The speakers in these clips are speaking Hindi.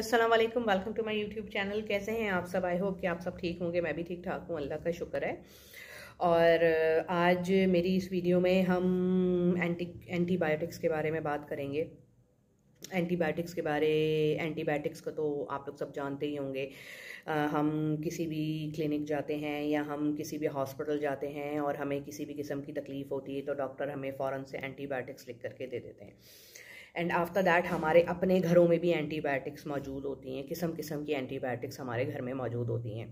Aslam welcome to my YouTube channel कैसे हैं आप सब आई होप कि आप सब ठीक होंगे मैं भी ठीक ठाक हूँ अल्लाह का शुक्र है और आज मेरी इस वीडियो में हम एंटी एंटीबायोटिक्स के बारे में बात करेंगे एंटीबायोटिक्स के बारे एंटीबायोटिक्स का तो आप लोग सब जानते ही होंगे हम किसी भी क्लिनिक जाते हैं या हम किसी भी हॉस्पिटल जाते हैं और हमें किसी भी किस्म की तकलीफ़ होती है तो डॉक्टर हमें फ़ौरन से एंटीबायोटिक्स लिख करके दे देते हैं एंड आफ्टर दैट हमारे अपने घरों में भी एंटीबायोटिक्स मौजूद होती हैं किस्म किस्म की एंटीबायोटिक्स हमारे घर में मौजूद होती हैं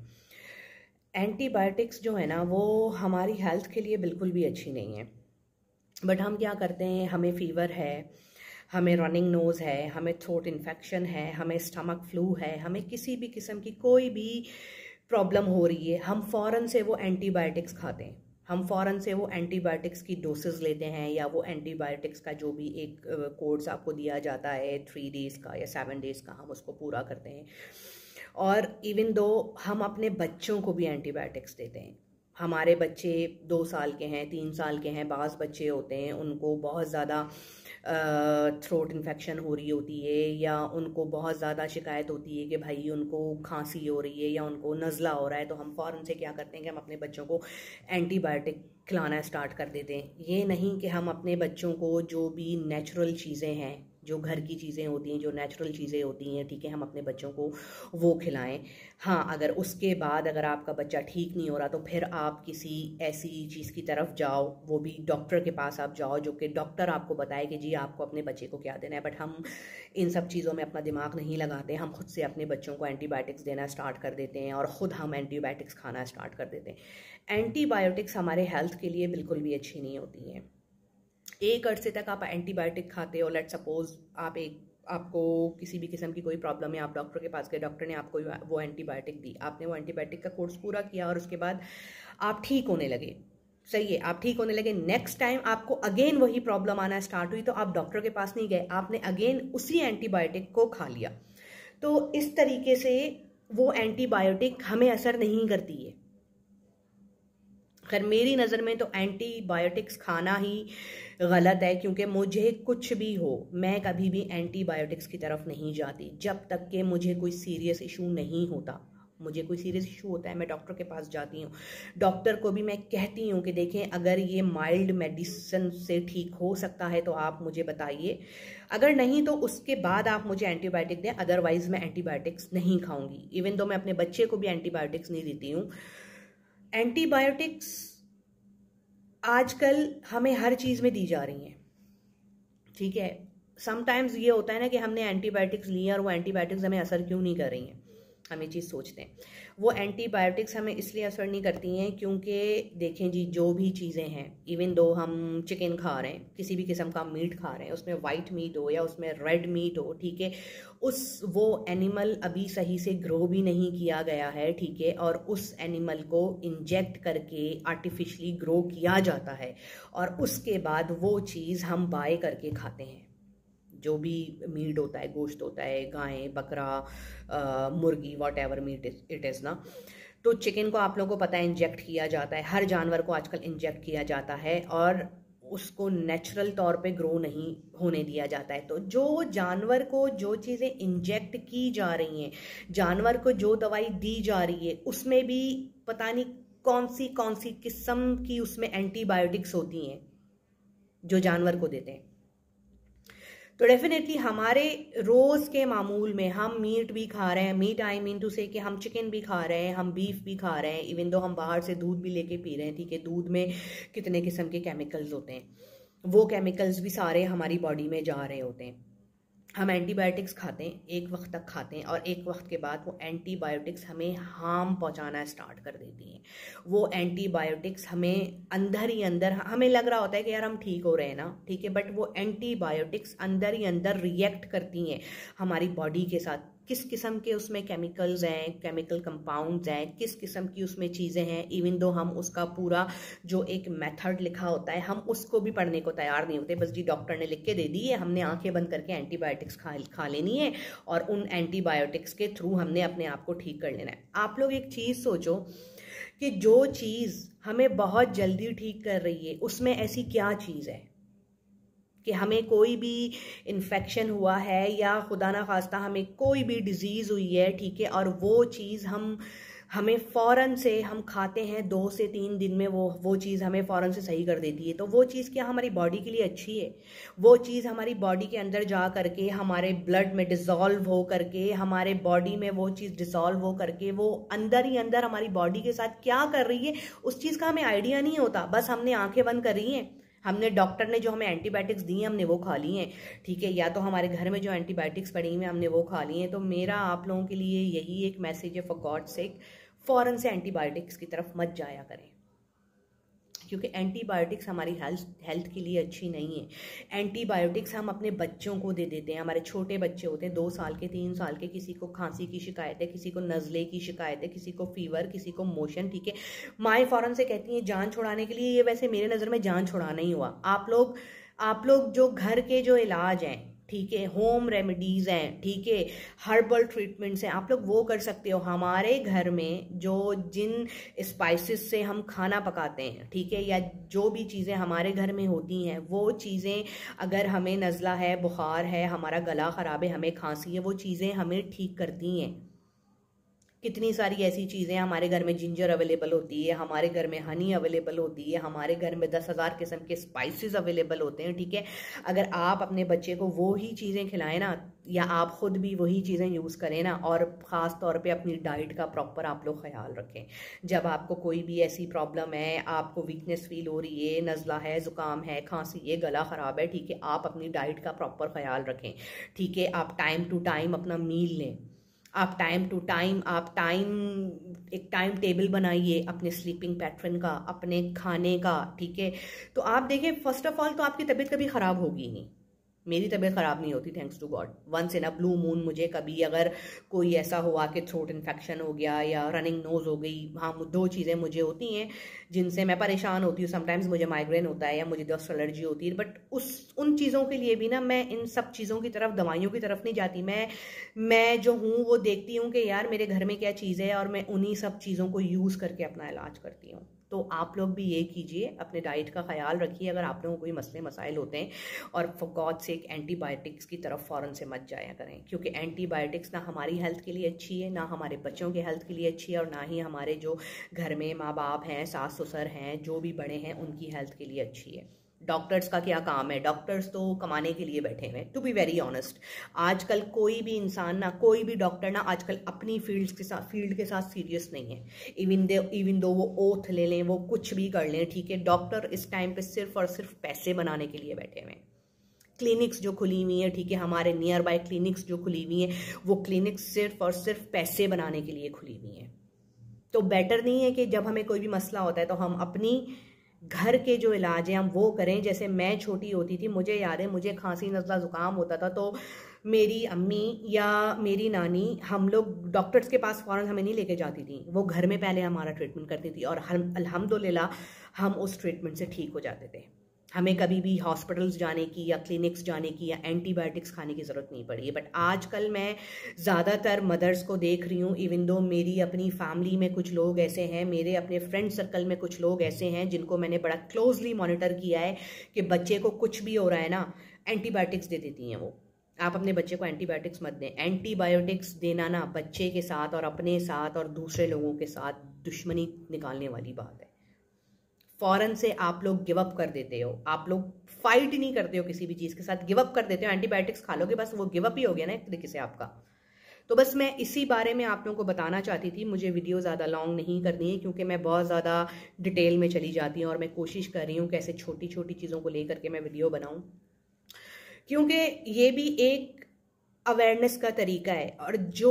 एंटीबायोटिक्स जो है ना वो हमारी हेल्थ के लिए बिल्कुल भी अच्छी नहीं है बट हम क्या करते हैं हमें फीवर है हमें रनिंग नोज़ है हमें थ्रोट इन्फेक्शन है हमें स्टमक फ्लू है हमें किसी भी किस्म की कोई भी प्रॉब्लम हो रही है हम फ़ौरन से वो एंटीबायोटिक्स खाते हैं हम फ़ौरन से वो एंटीबायोटिक्स की डोसेज लेते हैं या वो एंटीबायोटिक्स का जो भी एक कोर्स आपको दिया जाता है थ्री डेज़ का या सेवन डेज़ का हम उसको पूरा करते हैं और इवन दो हम अपने बच्चों को भी एंटीबायोटिक्स देते हैं हमारे बच्चे दो साल के हैं तीन साल के हैं बास बच्चे होते हैं उनको बहुत ज़्यादा थ्रोट इन्फेक्शन हो रही होती है या उनको बहुत ज़्यादा शिकायत होती है कि भाई उनको खांसी हो रही है या उनको नज़ला हो रहा है तो हम फ़ौर से क्या करते हैं कि हम अपने बच्चों को एंटीबायोटिक खिलाना स्टार्ट कर देते हैं ये नहीं कि हम अपने बच्चों को जो भी नेचुरल चीज़ें हैं जो घर की चीज़ें होती हैं जो नेचुरल चीज़ें होती हैं ठीक है हम अपने बच्चों को वो खिलाएं हाँ अगर उसके बाद अगर आपका बच्चा ठीक नहीं हो रहा तो फिर आप किसी ऐसी चीज़ की तरफ जाओ वो भी डॉक्टर के पास आप जाओ जो कि डॉक्टर आपको बताए कि जी आपको अपने बच्चे को क्या देना है बट हम इन सब चीज़ों में अपना दिमाग नहीं लगाते हम खुद से अपने बच्चों को एंटीबायोटिक्स देना स्टार्ट कर देते हैं और ख़ुद हम एंटीबायोटिक्स खाना स्टार्ट कर देते हैं एंटीबायोटिक्स हमारे हेल्थ के लिए बिल्कुल भी अच्छी नहीं होती हैं एक अर्से तक आप एंटीबायोटिक खाते हो लेट सपोज आप एक आपको किसी भी किस्म की कोई प्रॉब्लम है आप डॉक्टर के पास गए डॉक्टर ने आपको वो एंटीबायोटिक दी आपने वो एंटीबायोटिक का कोर्स पूरा किया और उसके बाद आप ठीक होने लगे सही है आप ठीक होने लगे नेक्स्ट टाइम आपको अगेन वही प्रॉब्लम आना स्टार्ट हुई तो आप डॉक्टर के पास नहीं गए आपने अगेन उसी एंटीबायोटिक को खा लिया तो इस तरीके से वो एंटीबायोटिक हमें असर नहीं करती है खैर मेरी नज़र में तो एंटीबायोटिक्स खाना ही गलत है क्योंकि मुझे कुछ भी हो मैं कभी भी एंटीबायोटिक्स की तरफ नहीं जाती जब तक कि मुझे कोई सीरियस इशू नहीं होता मुझे कोई सीरियस इशू होता है मैं डॉक्टर के पास जाती हूँ डॉक्टर को भी मैं कहती हूँ कि देखें अगर ये माइल्ड मेडिसिन से ठीक हो सकता है तो आप मुझे बताइए अगर नहीं तो उसके बाद आप मुझे एंटीबायोटिक दें अदरवाइज़ मैं एंटीबायोटिक्स नहीं खाऊंगी इवन तो मैं अपने बच्चे को भी एंटीबायोटिक्स नहीं देती हूँ एंटीबायोटिक्स आजकल हमें हर चीज़ में दी जा रही हैं ठीक है समटाइम्स ये होता है ना कि हमने एंटीबायोटिक्स लिए और वो एंटीबायोटिक्स हमें असर क्यों नहीं कर रही हैं हम ये चीज़ सोचते हैं वो एंटीबायोटिक्स हमें इसलिए असर नहीं करती हैं क्योंकि देखें जी जो भी चीज़ें हैं इवन दो हम चिकन खा रहे हैं किसी भी किस्म का मीट खा रहे हैं उसमें वाइट मीट हो या उसमें रेड मीट हो ठीक है उस वो एनिमल अभी सही से ग्रो भी नहीं किया गया है ठीक है और उस एनिमल को इंजेक्ट करके आर्टिफिशली ग्रो किया जाता है और उसके बाद वो चीज़ हम बाय करके खाते हैं जो भी मीट होता है गोश्त होता है गाय बकरा मुर्गी whatever meat it is ना तो चिकन को आप लोगों को पता है इंजेक्ट किया जाता है हर जानवर को आजकल इंजेक्ट किया जाता है और उसको नेचुरल तौर पे ग्रो नहीं होने दिया जाता है तो जो जानवर को जो चीज़ें इंजेक्ट की जा रही हैं जानवर को जो दवाई दी जा रही है उसमें भी पता नहीं कौन सी कौन सी किस्म की उसमें एंटीबायोटिक्स होती हैं जो जानवर को देते हैं तो डेफिनेटली हमारे रोज़ के मामूल में हम मीट भी खा रहे हैं मीट आई मीन टू से कि हम चिकन भी खा रहे हैं हम बीफ भी खा रहे हैं इवन दो हम बाहर से दूध भी लेके पी रहे हैं ठीक है दूध में कितने किस्म के केमिकल्स होते हैं वो केमिकल्स भी सारे हमारी बॉडी में जा रहे होते हैं हम एंटीबायोटिक्स खाते हैं एक वक्त तक खाते हैं और एक वक्त के बाद वो एंटीबायोटिक्स हमें हार्म पहुंचाना स्टार्ट कर देती हैं वो एंटीबायोटिक्स हमें अंदर ही अंदर हमें लग रहा होता है कि यार हम ठीक हो रहे हैं ना ठीक है बट वो एंटीबायोटिक्स अंदर ही अंदर रिएक्ट करती हैं हमारी बॉडी के साथ किस किस्म के उसमें केमिकल्स हैं केमिकल कंपाउंड्स हैं किस किस्म की उसमें चीज़ें हैं इवन दो हम उसका पूरा जो एक मेथड लिखा होता है हम उसको भी पढ़ने को तैयार नहीं होते बस जी डॉक्टर ने लिख के दे दी है हमने आंखें बंद करके एंटीबायोटिक्स खा खा लेनी है और उन एंटीबायोटिक्स के थ्रू हमने अपने आप को ठीक कर लेना है आप लोग एक चीज़ सोचो कि जो चीज़ हमें बहुत जल्दी ठीक कर रही है उसमें ऐसी क्या चीज़ है कि हमें कोई भी इन्फेक्शन हुआ है या खुदा ना खास्ता हमें कोई भी डिज़ीज़ हुई है ठीक है और वो चीज़ हम हमें फ़ौरन से हम खाते हैं दो से तीन दिन में वो वो चीज़ हमें फ़ौरन से सही कर देती है तो वो चीज़ क्या हमारी बॉडी के लिए अच्छी है वो चीज़ हमारी बॉडी के अंदर जा करके हमारे ब्लड में डिज़ोल्व हो करके हमारे बॉडी में वो चीज़ डिज़ोल्व हो करके वो अंदर ही अंदर हमारी बॉडी के साथ क्या कर रही है उस चीज़ का हमें आइडिया नहीं होता बस हमने आँखें बंद करी हैं हमने डॉक्टर ने जो हमें एंटीबायोटिक्स दी हैं हमने वो खा ली हैं ठीक है या तो हमारे घर में जो एंटीबायोटिक्स पड़ी हुई हमने वो खा ली हैं तो मेरा आप लोगों के लिए यही एक मैसेज है फॉर गॉड सेक फ़ौरन से एंटीबायोटिक्स की तरफ मत जाया करें क्योंकि एंटीबायोटिक्स हमारी हेल्थ हेल्थ के लिए अच्छी नहीं है एंटीबायोटिक्स हम अपने बच्चों को दे देते हैं हमारे छोटे बच्चे होते हैं दो साल के तीन साल के किसी को खांसी की शिकायत है किसी को नज़ले की शिकायत है किसी को फीवर किसी को मोशन ठीक है माएँ फ़ौरन से कहती हैं जान छुड़ाने के लिए ये वैसे मेरे नज़र में जान छुड़ाना ही हुआ आप लोग आप लोग जो घर के जो इलाज हैं ठीक है होम रेमेडीज़ हैं ठीक है हर्बल ट्रीटमेंट्स हैं आप लोग वो कर सकते हो हमारे घर में जो जिन स्पाइसेस से हम खाना पकाते हैं ठीक है या जो भी चीज़ें हमारे घर में होती हैं वो चीज़ें अगर हमें नज़ला है बुखार है हमारा गला ख़राब है हमें खांसी है वो चीज़ें हमें ठीक करती हैं कितनी सारी ऐसी चीज़ें हमारे घर में जिंजर अवेलेबल होती है हमारे घर में हनी अवेलेबल होती है हमारे घर में दस हज़ार किस्म के स्पाइसेस अवेलेबल होते हैं ठीक है अगर आप अपने बच्चे को वो ही चीज़ें खिलाएं ना या आप ख़ुद भी वही चीज़ें यूज़ करें ना और ख़ास तौर पे अपनी डाइट का प्रॉपर आप लोग ख्याल रखें जब आपको कोई भी ऐसी प्रॉब्लम है आपको वीकनेस फील हो रही है नज़ला है ज़ुकाम है खांसी है गला ख़राब है ठीक है आप अपनी डाइट का प्रॉपर ख्याल रखें ठीक है आप टाइम टू टाइम अपना मील लें आप टाइम टू टाइम आप टाइम एक टाइम टेबल बनाइए अपने स्लीपिंग पैटर्न का अपने खाने का ठीक है तो आप देखिए फर्स्ट ऑफ ऑल तो आपकी तबीयत कभी ख़राब होगी नहीं मेरी तबीयत ख़राब नहीं होती thanks to God once in a blue moon मुझे कभी अगर कोई ऐसा हुआ कि थ्रोट इन्फेक्शन हो गया या रनिंग नोज़ हो गई हाँ दो चीज़ें मुझे होती हैं जिनसे मैं परेशान होती हूँ समटाइम्स मुझे माइग्रेन होता है या मुझे दस्त एलर्जी होती है बट उस उन चीज़ों के लिए भी ना मैं इन सब चीज़ों की तरफ दवाइयों की तरफ नहीं जाती मैं मैं जो हूँ वो देखती हूँ कि यार मेरे घर में क्या चीज़ है और मैं उन्हीं सब चीज़ों को यूज़ करके अपना इलाज करती हूँ तो आप लोग भी ये कीजिए अपने डाइट का ख्याल रखिए अगर आप लोगों को कोई मसले मसाइल होते हैं और फॉर से एक एंटीबायोटिक्स की तरफ फ़ौरन से मत जाया करें क्योंकि एंटीबायोटिक्स ना हमारी हेल्थ के लिए अच्छी है ना हमारे बच्चों के हेल्थ के लिए अच्छी है और ना ही हमारे जो घर में माँ बाप हैं सास ससुर हैं जो भी बड़े हैं उनकी हेल्थ के लिए अच्छी है डॉक्टर्स का क्या काम है डॉक्टर्स तो कमाने के लिए बैठे हैं टू बी वेरी ऑनेस्ट आजकल कोई भी इंसान ना कोई भी डॉक्टर ना आजकल अपनी फील्ड के साथ फील्ड के साथ सीरियस नहीं है इवन दे इवन दो वो ओथ ले लें वो कुछ भी कर लें ठीक है डॉक्टर इस टाइम पे सिर्फ और सिर्फ पैसे बनाने के लिए बैठे हुए हैं क्लिनिक्स जो खुली हुई हैं ठीक है हमारे नियर बाय क्लिनिक्स जो खुली हुई हैं वो क्लिनिक्स सिर्फ और सिर्फ पैसे बनाने के लिए खुली हुई हैं तो बेटर नहीं है कि जब हमें कोई भी मसला होता है तो हम अपनी घर के जो इलाज हैं हम वो करें जैसे मैं छोटी होती थी मुझे याद है मुझे खांसी नज़ला ज़ुकाम होता था तो मेरी अम्मी या मेरी नानी हम लोग डॉक्टर्स के पास फ़ौरन हमें नहीं लेके जाती थी वो घर में पहले हमारा ट्रीटमेंट करती थी और हम अल्हम्दुलिल्लाह हम उस ट्रीटमेंट से ठीक हो जाते थे हमें कभी भी हॉस्पिटल्स जाने की या क्लिनिक्स जाने की या एंटीबायोटिक्स खाने की ज़रूरत नहीं पड़ी है बट आजकल मैं ज़्यादातर मदर्स को देख रही हूँ इवन दो मेरी अपनी फैमिली में कुछ लोग ऐसे हैं मेरे अपने फ्रेंड सर्कल में कुछ लोग ऐसे हैं जिनको मैंने बड़ा क्लोजली मॉनिटर किया है कि बच्चे को कुछ भी हो रहा है ना एंटीबायोटिक्स दे देती हैं वो आप अपने बच्चे को एंटीबायोटिक्स मत दें एंटीबायोटिक्स देना ना बच्चे के साथ और अपने साथ और दूसरे लोगों के साथ दुश्मनी निकालने वाली बात है फ़ौरन से आप लोग गिव अप कर देते हो आप लोग फाइट नहीं करते हो किसी भी चीज़ के साथ गिव अप कर देते हो एंटीबायोटिक्स खा लोगे बस वो गिव अप ही हो गया ना एक तरीके से आपका तो बस मैं इसी बारे में आप लोगों को बताना चाहती थी मुझे वीडियो ज़्यादा लॉन्ग नहीं करनी है क्योंकि मैं बहुत ज़्यादा डिटेल में चली जाती हूँ और मैं कोशिश कर रही हूँ कैसे छोटी छोटी चीज़ों को लेकर के मैं वीडियो बनाऊँ क्योंकि ये भी एक अवेयरनेस का तरीका है और जो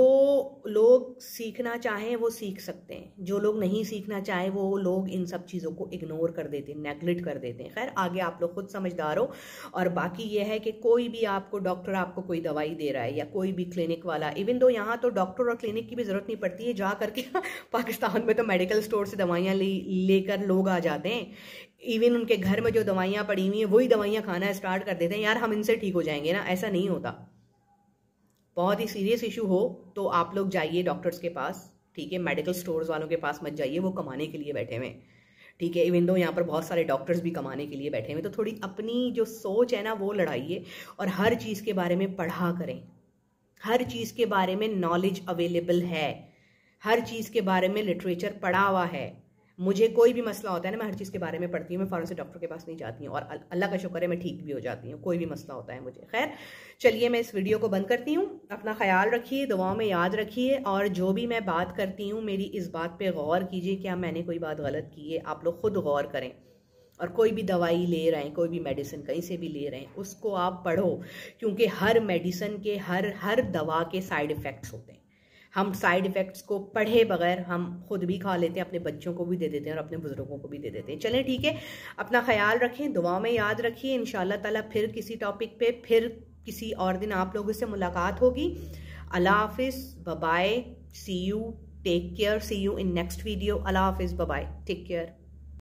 लोग सीखना चाहें वो सीख सकते हैं जो लोग नहीं सीखना चाहें वो लोग इन सब चीज़ों को इग्नोर कर देते हैं नेगलेक्ट कर देते हैं खैर आगे आप लोग खुद समझदार हो और बाकी ये है कि कोई भी आपको डॉक्टर आपको कोई दवाई दे रहा है या कोई भी क्लिनिक वाला इवन दो यहाँ तो डॉक्टर और क्लिनिक की भी ज़रूरत नहीं पड़ती है जा करके पाकिस्तान में तो मेडिकल स्टोर से दवाइयाँ लेकर लोग आ जाते हैं इवन उनके घर में जो दवाइयाँ पड़ी हुई हैं वही दवाइयाँ खाना स्टार्ट कर देते हैं यार हम इनसे ठीक हो जाएंगे ना ऐसा नहीं होता बहुत ही सीरियस इशू हो तो आप लोग जाइए डॉक्टर्स के पास ठीक है मेडिकल स्टोर्स वालों के पास मत जाइए वो कमाने के लिए बैठे हुए हैं ठीक है इवन दो यहाँ पर बहुत सारे डॉक्टर्स भी कमाने के लिए बैठे हुए तो थोड़ी अपनी जो सोच है ना वो लड़ाइए और हर चीज़ के बारे में पढ़ा करें हर चीज़ के बारे में नॉलेज अवेलेबल है हर चीज़ के बारे में लिटरेचर पढ़ा हुआ है मुझे कोई भी मसला होता है ना मैं हर चीज़ के बारे में पढ़ती हूँ मैं फ़ौरन से डॉक्टर के पास नहीं जाती हूँ और अल्लाह का शुक्र है मैं ठीक भी हो जाती हूँ कोई भी मसला होता है मुझे खैर चलिए मैं इस वीडियो को बंद करती हूँ अपना ख्याल रखिए दुआओं में याद रखिए और जो भी मैं बात करती हूँ मेरी इस बात पर गौर कीजिए क्या हाँ, मैंने कोई बात गलत की है आप लोग खुद गौर करें और कोई भी दवाई ले रहे हैं कोई भी मेडिसिन कहीं से भी ले रहे हैं उसको आप पढ़ो क्योंकि हर मेडिसिन के हर हर दवा के साइड इफ़ेक्ट्स होते हैं हम साइड इफ़ेक्ट्स को पढ़े बगैर हम खुद भी खा लेते हैं अपने बच्चों को भी दे देते हैं और अपने बुज़ुर्गों को भी दे देते हैं चलें ठीक है अपना ख्याल रखें दुआ में याद रखिए इन ताला फिर किसी टॉपिक पे फिर किसी और दिन आप लोगों से मुलाकात होगी अला हाफिज़ bye bye see you take care see you in next video अला हाफिज़ बबाई टेक केयर